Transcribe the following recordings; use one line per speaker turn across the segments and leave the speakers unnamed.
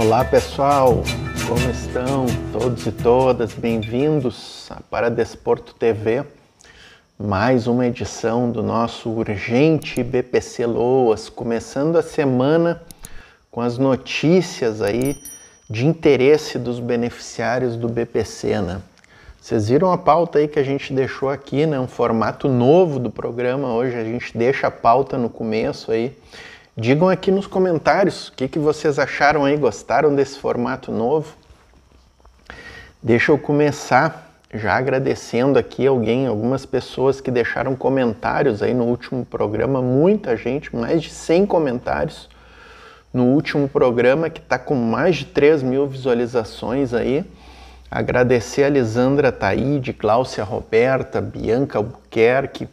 Olá pessoal, como estão todos e todas? Bem-vindos para Paradesporto TV, mais uma edição do nosso urgente BPC Loas, começando a semana com as notícias aí de interesse dos beneficiários do BPC, né? Vocês viram a pauta aí que a gente deixou aqui, né? Um formato novo do programa hoje, a gente deixa a pauta no começo aí Digam aqui nos comentários o que, que vocês acharam aí, gostaram desse formato novo? Deixa eu começar já agradecendo aqui alguém, algumas pessoas que deixaram comentários aí no último programa, muita gente, mais de 100 comentários no último programa, que está com mais de 3 mil visualizações aí. Agradecer a Lisandra Taíde, Cláudia Roberta, Bianca Albuquerque,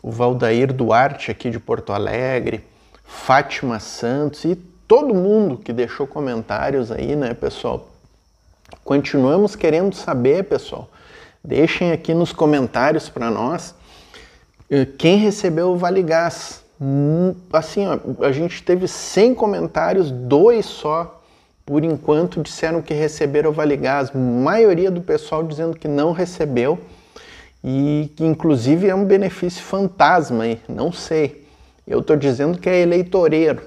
o Valdair Duarte aqui de Porto Alegre, Fátima Santos e todo mundo que deixou comentários aí, né, pessoal? Continuamos querendo saber, pessoal. Deixem aqui nos comentários para nós eh, quem recebeu o Vale Gás. Hum, assim, ó, a gente teve 100 comentários, dois só por enquanto disseram que receberam o Vale Gás. Maioria do pessoal dizendo que não recebeu e que inclusive é um benefício fantasma aí, não sei. Eu estou dizendo que é eleitoreiro.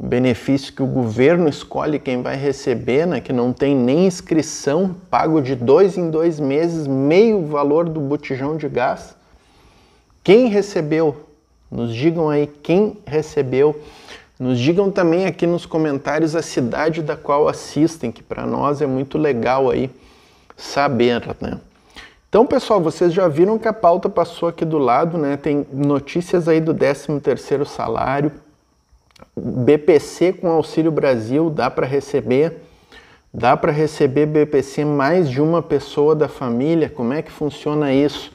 benefício que o governo escolhe quem vai receber, né, que não tem nem inscrição, pago de dois em dois meses, meio valor do botijão de gás. Quem recebeu? Nos digam aí quem recebeu. Nos digam também aqui nos comentários a cidade da qual assistem, que para nós é muito legal aí saber, né? Então, pessoal, vocês já viram que a pauta passou aqui do lado, né? Tem notícias aí do 13º salário, BPC com Auxílio Brasil, dá para receber, dá para receber BPC mais de uma pessoa da família, como é que funciona isso?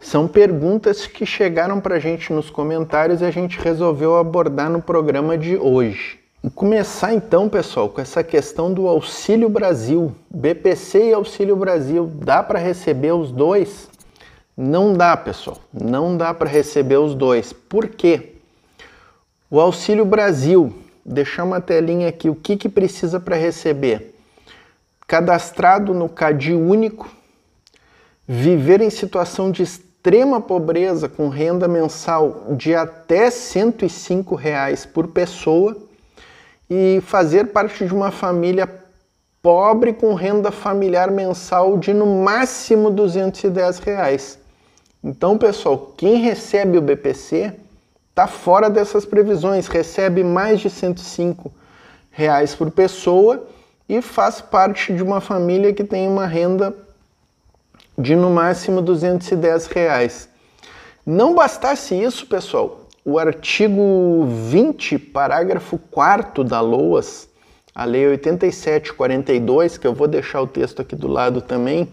São perguntas que chegaram para a gente nos comentários e a gente resolveu abordar no programa de hoje. E começar então, pessoal, com essa questão do Auxílio Brasil. BPC e Auxílio Brasil, dá para receber os dois? Não dá, pessoal. Não dá para receber os dois. Por quê? O Auxílio Brasil, deixar uma telinha aqui, o que, que precisa para receber? Cadastrado no CAD único, viver em situação de extrema pobreza com renda mensal de até R$ 105 reais por pessoa e fazer parte de uma família pobre com renda familiar mensal de no máximo 210 reais. Então, pessoal, quem recebe o BPC está fora dessas previsões, recebe mais de 105 reais por pessoa e faz parte de uma família que tem uma renda de no máximo 210 reais. Não bastasse isso, pessoal, o artigo 20, parágrafo 4 da LOAS, a Lei 8742, que eu vou deixar o texto aqui do lado também,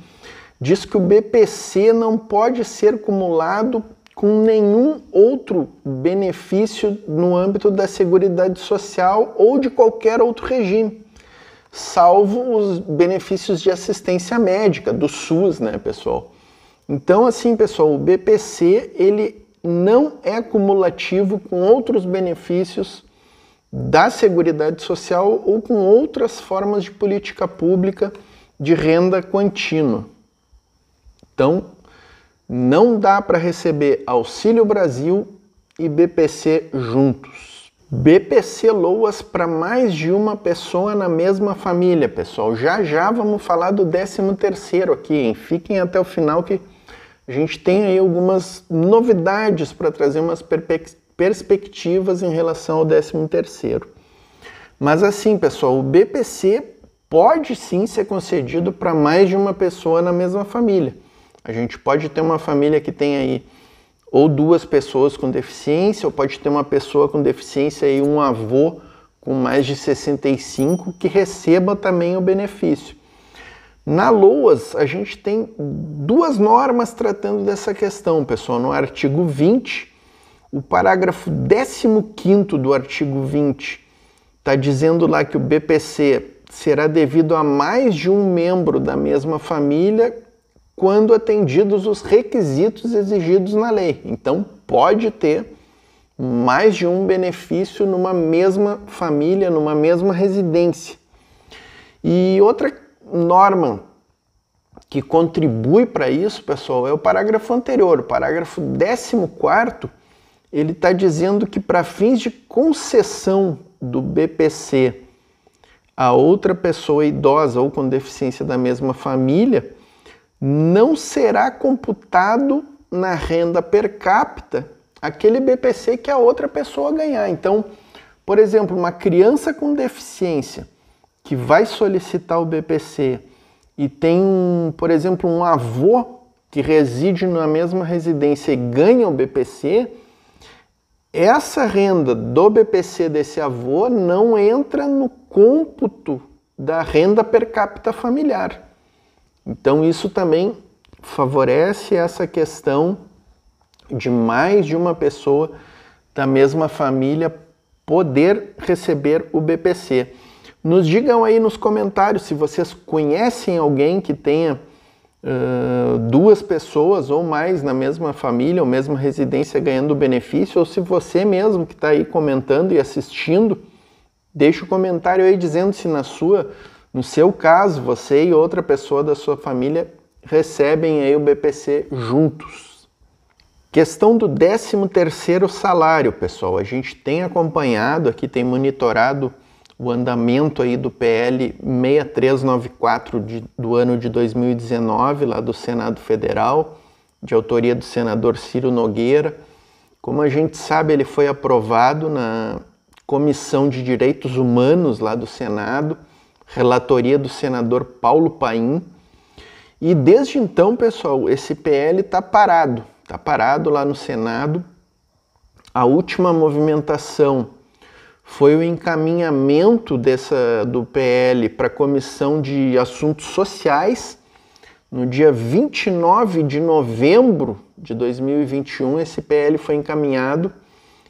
diz que o BPC não pode ser cumulado com nenhum outro benefício no âmbito da Seguridade Social ou de qualquer outro regime, salvo os benefícios de assistência médica, do SUS, né, pessoal? Então, assim, pessoal, o BPC, ele não é cumulativo com outros benefícios da Seguridade Social ou com outras formas de política pública de renda contínua. Então, não dá para receber Auxílio Brasil e BPC juntos. BPC Loas para mais de uma pessoa na mesma família, pessoal. Já já vamos falar do 13 terceiro aqui, hein? Fiquem até o final que a gente tem aí algumas novidades para trazer umas perspectivas em relação ao 13º. Mas assim, pessoal, o BPC pode sim ser concedido para mais de uma pessoa na mesma família. A gente pode ter uma família que tem aí ou duas pessoas com deficiência, ou pode ter uma pessoa com deficiência e um avô com mais de 65 que receba também o benefício. Na LOAS, a gente tem duas normas tratando dessa questão, pessoal. No artigo 20, o parágrafo 15 do artigo 20 está dizendo lá que o BPC será devido a mais de um membro da mesma família quando atendidos os requisitos exigidos na lei. Então, pode ter mais de um benefício numa mesma família, numa mesma residência. E outra Norman, que contribui para isso, pessoal, é o parágrafo anterior, o parágrafo 14, ele está dizendo que para fins de concessão do BPC a outra pessoa idosa ou com deficiência da mesma família, não será computado na renda per capita aquele BPC que a outra pessoa ganhar. Então, por exemplo, uma criança com deficiência que vai solicitar o BPC e tem, por exemplo, um avô que reside na mesma residência e ganha o BPC, essa renda do BPC desse avô não entra no cômputo da renda per capita familiar. Então, isso também favorece essa questão de mais de uma pessoa da mesma família poder receber o BPC. Nos digam aí nos comentários se vocês conhecem alguém que tenha uh, duas pessoas ou mais na mesma família ou mesma residência ganhando benefício, ou se você mesmo que está aí comentando e assistindo, deixa o um comentário aí dizendo se na sua, no seu caso, você e outra pessoa da sua família recebem aí o BPC juntos. Questão do 13 terceiro salário, pessoal. A gente tem acompanhado aqui, tem monitorado o andamento aí do PL 6394 de, do ano de 2019, lá do Senado Federal, de autoria do senador Ciro Nogueira. Como a gente sabe, ele foi aprovado na Comissão de Direitos Humanos lá do Senado, relatoria do senador Paulo Paim. E desde então, pessoal, esse PL está parado, está parado lá no Senado. A última movimentação foi o encaminhamento dessa, do PL para a Comissão de Assuntos Sociais. No dia 29 de novembro de 2021, esse PL foi encaminhado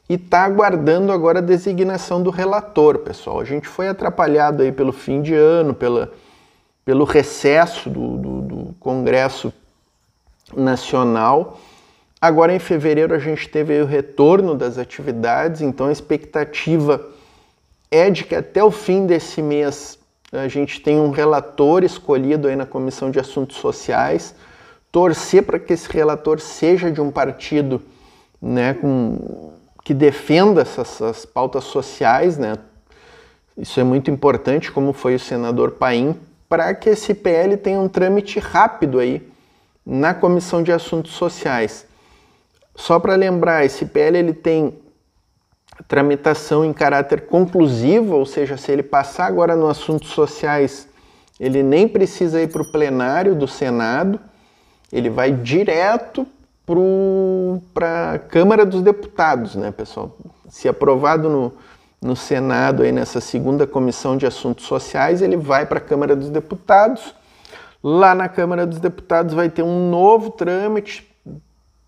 e está aguardando agora a designação do relator, pessoal. A gente foi atrapalhado aí pelo fim de ano, pela, pelo recesso do, do, do Congresso Nacional. Agora em fevereiro a gente teve o retorno das atividades, então a expectativa é de que até o fim desse mês a gente tenha um relator escolhido aí na Comissão de Assuntos Sociais, torcer para que esse relator seja de um partido né, com, que defenda essas, essas pautas sociais, né? Isso é muito importante, como foi o senador Paim, para que esse PL tenha um trâmite rápido aí na Comissão de Assuntos Sociais só para lembrar, esse PL ele tem tramitação em caráter conclusivo, ou seja, se ele passar agora no assuntos sociais, ele nem precisa ir para o plenário do Senado, ele vai direto para a Câmara dos Deputados, né, pessoal? Se aprovado no, no Senado, aí nessa segunda comissão de assuntos sociais, ele vai para a Câmara dos Deputados. Lá na Câmara dos Deputados vai ter um novo trâmite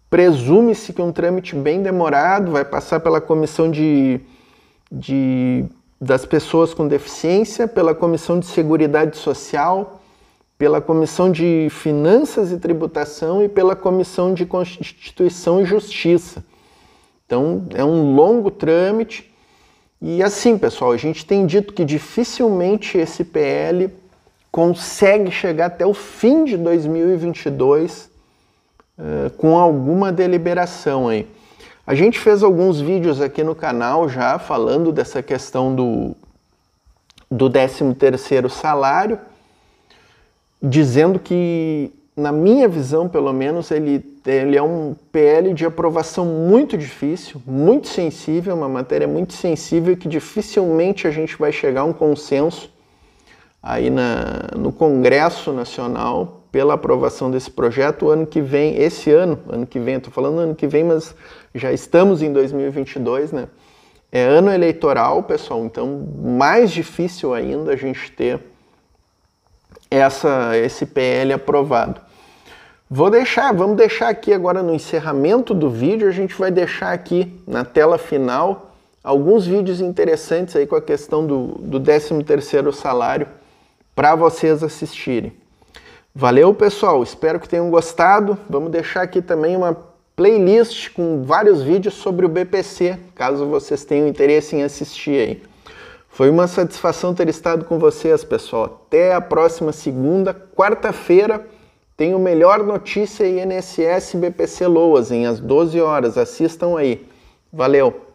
Presume-se que um trâmite bem demorado vai passar pela comissão de, de, das pessoas com deficiência, pela comissão de Seguridade Social, pela comissão de Finanças e Tributação e pela comissão de Constituição e Justiça. Então é um longo trâmite. E assim, pessoal, a gente tem dito que dificilmente esse PL consegue chegar até o fim de 2022 eh, com alguma deliberação aí. A gente fez alguns vídeos aqui no canal já falando dessa questão do, do 13º salário, dizendo que, na minha visão pelo menos, ele, ele é um PL de aprovação muito difícil, muito sensível, uma matéria muito sensível que dificilmente a gente vai chegar a um consenso aí na, no Congresso Nacional pela aprovação desse projeto. O ano que vem, esse ano, ano que vem, estou falando ano que vem, mas já estamos em 2022, né? É ano eleitoral, pessoal, então mais difícil ainda a gente ter essa, esse PL aprovado. Vou deixar, vamos deixar aqui agora no encerramento do vídeo, a gente vai deixar aqui na tela final alguns vídeos interessantes aí com a questão do, do 13º salário para vocês assistirem. Valeu, pessoal. Espero que tenham gostado. Vamos deixar aqui também uma playlist com vários vídeos sobre o BPC, caso vocês tenham interesse em assistir aí. Foi uma satisfação ter estado com vocês, pessoal. Até a próxima segunda, quarta-feira, tenho melhor notícia INSS BPC Loas, em às 12 horas. Assistam aí. Valeu.